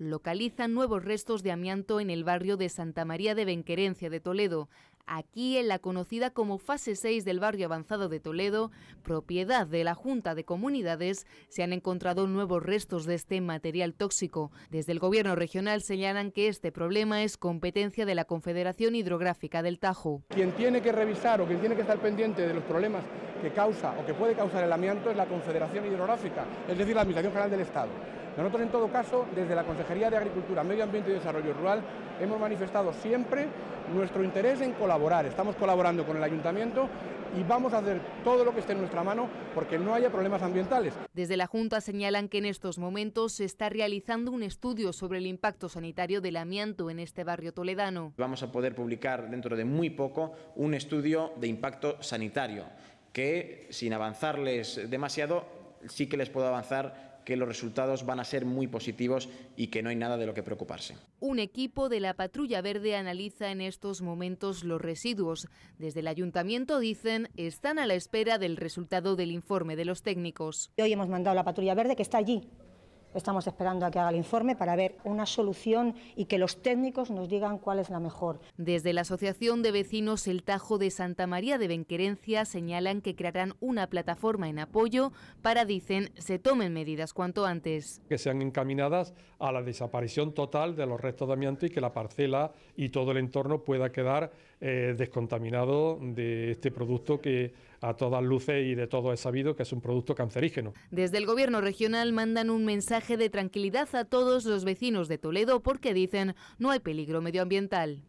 localizan nuevos restos de amianto en el barrio de Santa María de Benquerencia de Toledo, aquí en la conocida como fase 6 del barrio avanzado de Toledo, propiedad de la Junta de Comunidades, se han encontrado nuevos restos de este material tóxico. Desde el gobierno regional señalan que este problema es competencia de la Confederación Hidrográfica del Tajo. Quien tiene que revisar o quien tiene que estar pendiente de los problemas que causa o que puede causar el amianto es la Confederación Hidrográfica, es decir, la Administración General del Estado. Nosotros, en todo caso, desde la Consejería de Agricultura, Medio Ambiente y Desarrollo Rural, hemos manifestado siempre nuestro interés en colaborar. Estamos colaborando con el ayuntamiento y vamos a hacer todo lo que esté en nuestra mano porque no haya problemas ambientales. Desde la Junta señalan que en estos momentos se está realizando un estudio sobre el impacto sanitario del amianto en este barrio toledano. Vamos a poder publicar dentro de muy poco un estudio de impacto sanitario que, sin avanzarles demasiado, sí que les puedo avanzar que los resultados van a ser muy positivos y que no hay nada de lo que preocuparse. Un equipo de la Patrulla Verde analiza en estos momentos los residuos. Desde el ayuntamiento dicen están a la espera del resultado del informe de los técnicos. Hoy hemos mandado a la Patrulla Verde que está allí Estamos esperando a que haga el informe para ver una solución y que los técnicos nos digan cuál es la mejor. Desde la Asociación de Vecinos El Tajo de Santa María de Benquerencia señalan que crearán una plataforma en apoyo para, dicen, se tomen medidas cuanto antes. Que sean encaminadas a la desaparición total de los restos de amianto y que la parcela y todo el entorno pueda quedar eh, descontaminado de este producto que a todas luces y de todo es sabido que es un producto cancerígeno. Desde el gobierno regional mandan un mensaje de tranquilidad a todos los vecinos de Toledo porque dicen no hay peligro medioambiental.